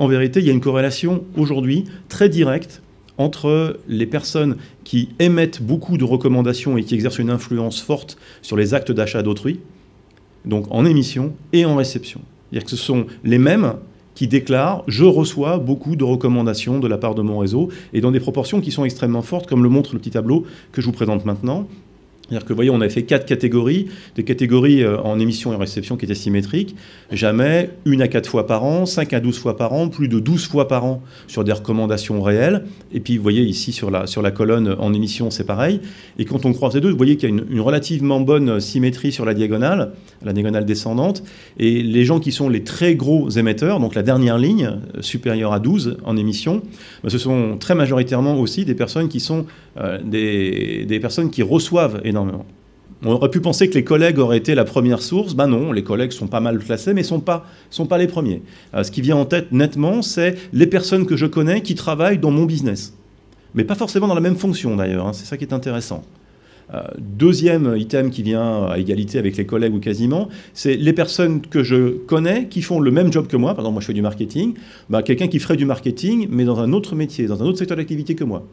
En vérité, il y a une corrélation aujourd'hui très directe entre les personnes qui émettent beaucoup de recommandations et qui exercent une influence forte sur les actes d'achat d'autrui, donc en émission et en réception. C'est-à-dire que ce sont les mêmes qui déclare « Je reçois beaucoup de recommandations de la part de mon réseau, et dans des proportions qui sont extrêmement fortes, comme le montre le petit tableau que je vous présente maintenant. C'est-à-dire que, vous voyez, on avait fait quatre catégories, des catégories euh, en émission et en réception qui étaient symétriques, jamais une à quatre fois par an, cinq à 12 fois par an, plus de 12 fois par an sur des recommandations réelles. Et puis, vous voyez ici sur la, sur la colonne en émission, c'est pareil. Et quand on croise les deux, vous voyez qu'il y a une, relativement bonne symétrie sur la diagonale, la diagonale descendante. Et les gens qui sont les très gros émetteurs, donc la dernière ligne, euh, supérieure à 12 en émission, bah, ce sont très majoritairement aussi des personnes qui sont euh, des, des personnes qui reçoivent énormément on aurait pu penser que les collègues auraient été la première source. Ben non, les collègues sont pas mal classés, mais sont pas sont pas les premiers. Euh, ce qui vient en tête nettement, c'est les personnes que je connais qui travaillent dans mon business, mais pas forcément dans la même fonction d'ailleurs. Hein. C'est ça qui est intéressant. Euh, deuxième item qui vient à égalité avec les collègues ou quasiment, c'est les personnes que je connais qui font le même job que moi. Par exemple, moi je fais du marketing. Ben, quelqu'un qui ferait du marketing, mais dans un autre métier, dans un autre secteur d'activité que moi.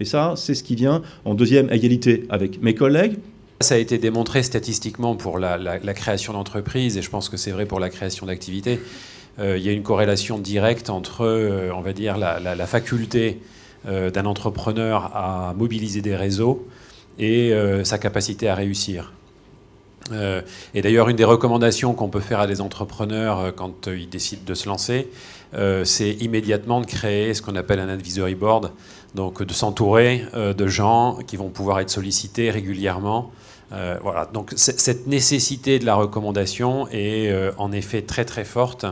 Et ça, c'est ce qui vient en deuxième égalité avec mes collègues. Ça a été démontré statistiquement pour la, création d'entreprises, et je pense que c'est vrai pour la création d'activités. Euh, il y a une corrélation directe entre, euh, on va dire, la, faculté euh, d'un entrepreneur à mobiliser des réseaux et sa capacité à réussir. Euh, et d'ailleurs, une des recommandations qu'on peut faire à des entrepreneurs euh, quand euh, ils décident de se lancer, c'est immédiatement de créer ce qu'on appelle un advisory board, donc de s'entourer de gens qui vont pouvoir être sollicités régulièrement. voilà, donc cette nécessité de la recommandation est en effet très très forte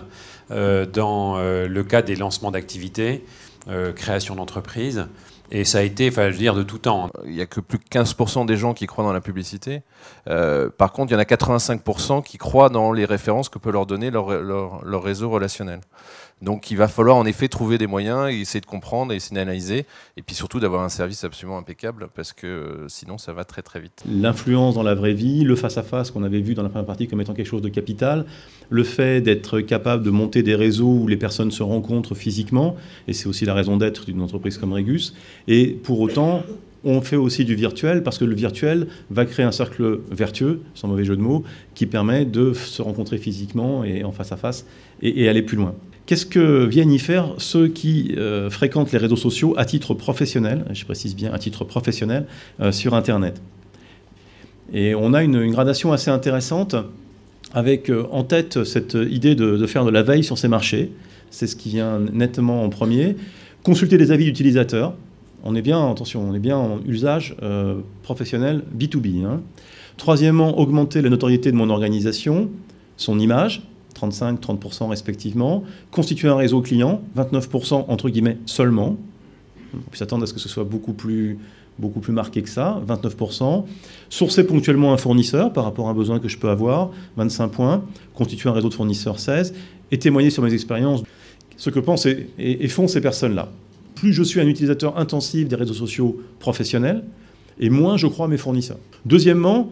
dans le cas des lancements d'activités. Euh, création d'entreprise. Et ça a été, enfin, je veux dire, de tout temps. Il n'y a que plus de 15% des gens qui croient dans la publicité. Euh, par contre, il y en a 85% qui croient dans les références que peut leur donner leur, leur réseau relationnel. Donc il va falloir en effet trouver des moyens et essayer de comprendre et essayer d'analyser. Et puis surtout d'avoir un service absolument impeccable parce que euh, sinon ça va très très vite. L'influence dans la vraie vie, le face-à-face qu'on avait vu dans la première partie comme étant quelque chose de capital, le fait d'être capable de monter des réseaux où les personnes se rencontrent physiquement, et c'est aussi la raison d'être d'une entreprise comme Regus. Et pour autant, on fait aussi du virtuel parce que le virtuel va créer un cercle vertueux, sans mauvais jeu de mots, qui permet de se rencontrer physiquement et en face à face et, aller plus loin. Qu'est-ce que viennent y faire ceux qui euh, fréquentent les réseaux sociaux à titre professionnel, je précise bien à titre professionnel, euh, sur Internet Et on a une, gradation assez intéressante avec euh, en tête cette idée de, de, faire de la veille sur ces marchés, c'est ce qui vient nettement en premier, consulter les avis d'utilisateurs, on est bien, attention, on est bien en usage euh, professionnel B2B. Hein. Troisièmement, augmenter la notoriété de mon organisation, son image, 35-30% respectivement, constituer un réseau client, 29% entre guillemets seulement. On peut s'attendre à ce que ce soit beaucoup plus, beaucoup plus marqué que ça, 29%. Sourcer ponctuellement un fournisseur par rapport à un besoin que je peux avoir, 25 points. Constituer un réseau de fournisseurs, 16. Et témoigner sur mes expériences, ce que pensent et font ces personnes-là plus je suis un utilisateur intensif des réseaux sociaux professionnels, et moins je crois à mes fournisseurs. Deuxièmement,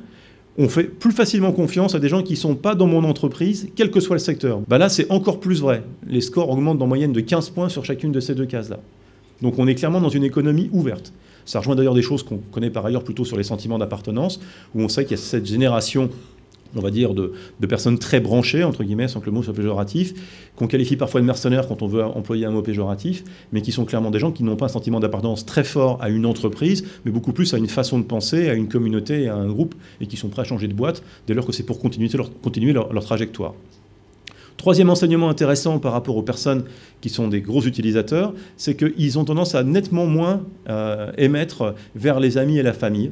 on fait plus facilement confiance à des gens qui ne sont pas dans mon entreprise, quel que soit le secteur. Bah là, c'est encore plus vrai. Les scores augmentent en moyenne de 15 points sur chacune de ces deux cases-là. Donc on est clairement dans une économie ouverte. Ça rejoint d'ailleurs des choses qu'on connaît par ailleurs plutôt sur les sentiments d'appartenance, où on sait qu'il y a cette génération on va dire, de, personnes très branchées, entre guillemets, sans que le mot soit péjoratif, qu'on qualifie parfois de mercenaires quand on veut employer un mot péjoratif, mais qui sont clairement des gens qui n'ont pas un sentiment d'appartenance très fort à une entreprise, mais beaucoup plus à une façon de penser, à une communauté, à un groupe, et qui sont prêts à changer de boîte dès lors que c'est pour continuer leur, trajectoire. Troisième enseignement intéressant par rapport aux personnes qui sont des gros utilisateurs, c'est qu'ils ont tendance à nettement moins euh, émettre vers les amis et la famille,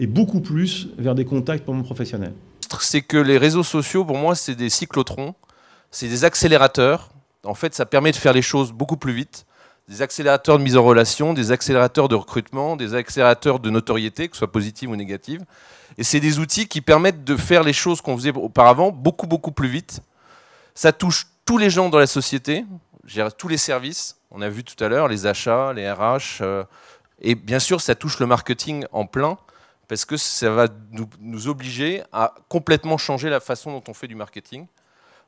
et beaucoup plus vers des contacts professionnels c'est que les réseaux sociaux, pour moi, c'est des cyclotrons, c'est des accélérateurs. En fait, ça permet de faire les choses beaucoup plus vite. Des accélérateurs de mise en relation, des accélérateurs de recrutement, des accélérateurs de notoriété, que ce soit positive ou négative. Et c'est des outils qui permettent de faire les choses qu'on faisait auparavant beaucoup, beaucoup plus vite. Ça touche tous les gens dans la société, tous les services. On a vu tout à l'heure les achats, les RH. Euh, et bien sûr, ça touche le marketing en plein parce que ça va nous, obliger à complètement changer la façon dont on fait du marketing,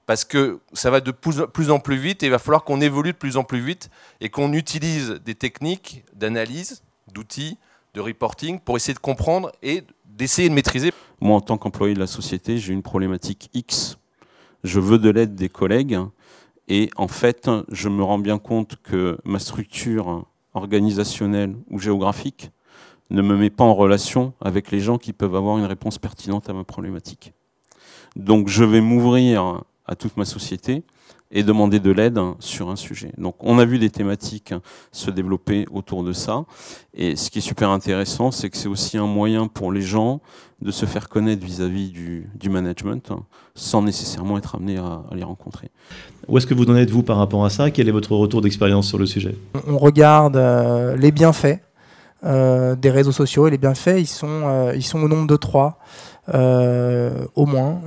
parce que ça va de plus en plus vite et il va falloir qu'on évolue de plus en plus vite et qu'on utilise des techniques d'analyse, d'outils, de reporting pour essayer de comprendre et d'essayer de maîtriser. Moi, en tant qu'employé de la société, j'ai une problématique X. Je veux de l'aide des collègues et en fait, je me rends bien compte que ma structure organisationnelle ou géographique ne me met pas en relation avec les gens qui peuvent avoir une réponse pertinente à ma problématique. Donc je vais m'ouvrir à toute ma société et demander de l'aide sur un sujet. Donc on a vu des thématiques se développer autour de ça. Et ce qui est super intéressant, c'est que c'est aussi un moyen pour les gens de se faire connaître vis-à-vis du, management sans nécessairement être amené à, les rencontrer. Où est-ce que vous en êtes-vous par rapport à ça Quel est votre retour d'expérience sur le sujet On regarde euh, les bienfaits euh, des réseaux sociaux et les bienfaits, ils sont, euh, ils sont au nombre de trois. Euh, au moins.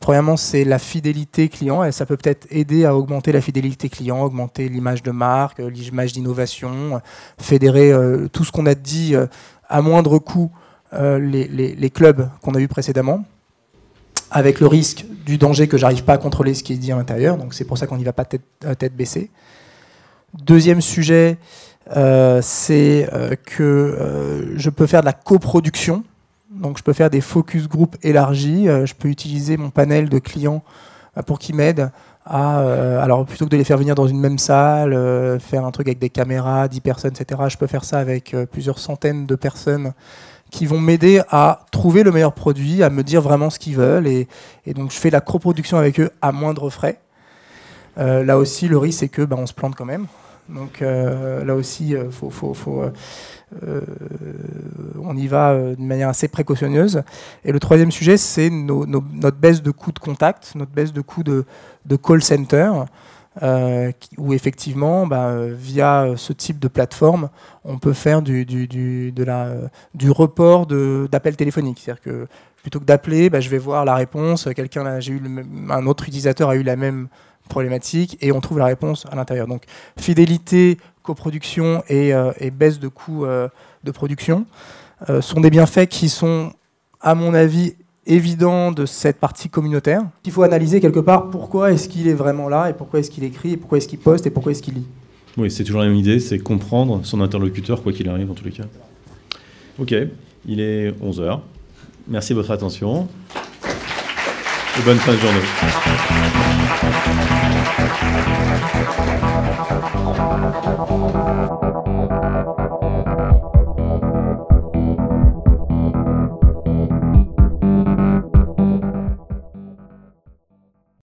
premièrement, c'est la fidélité client. Et ça peut peut-être aider à augmenter la fidélité client, augmenter l'image de marque, l'image d'innovation, fédérer tout ce qu'on a dit à moindre coût les, clubs qu'on a eu précédemment, avec le risque du danger que j'arrive pas à contrôler ce qui est dit à l'intérieur. Donc c'est pour ça qu'on n'y va pas tête baissée. Deuxième sujet, euh, c'est euh, que euh, je peux faire de la coproduction. Donc je peux faire des focus group élargis. je peux utiliser mon panel de clients pour qu'ils m'aident à, alors plutôt que de les faire venir dans une même salle, faire un truc avec des caméras, 10 personnes, etc. Je peux faire ça avec plusieurs centaines de personnes qui vont m'aider à trouver le meilleur produit, à me dire vraiment ce qu'ils veulent. Et, donc je fais la coproduction avec eux à moindre frais. là aussi, le risque, c'est que ben, on se plante quand même. Donc euh, là aussi, euh, euh, on y va de manière assez précautionneuse. Et le troisième sujet, c'est notre baisse de coûts de contact, notre baisse de coûts de, call center. où effectivement, bah, via ce type de plateforme, on peut faire du, report d'appels téléphoniques. C'est-à-dire que plutôt que d'appeler, bah, je vais voir la réponse. Quelqu'un, j'ai eu un autre utilisateur a eu la même problématique et on trouve la réponse à l'intérieur. Donc fidélité, coproduction et, euh, et baisse de coûts euh, de production euh, sont des bienfaits qui sont, à mon avis, évidents de cette partie communautaire. Il faut analyser quelque part pourquoi est-ce qu'il est vraiment là et pourquoi est-ce qu'il écrit et pourquoi est-ce qu'il poste et pourquoi est-ce qu'il lit. Oui, c'est toujours la même idée, c'est comprendre son interlocuteur quoi qu'il arrive en tous les cas. Ok, il est 11h. Merci de votre attention et bonne fin de journée.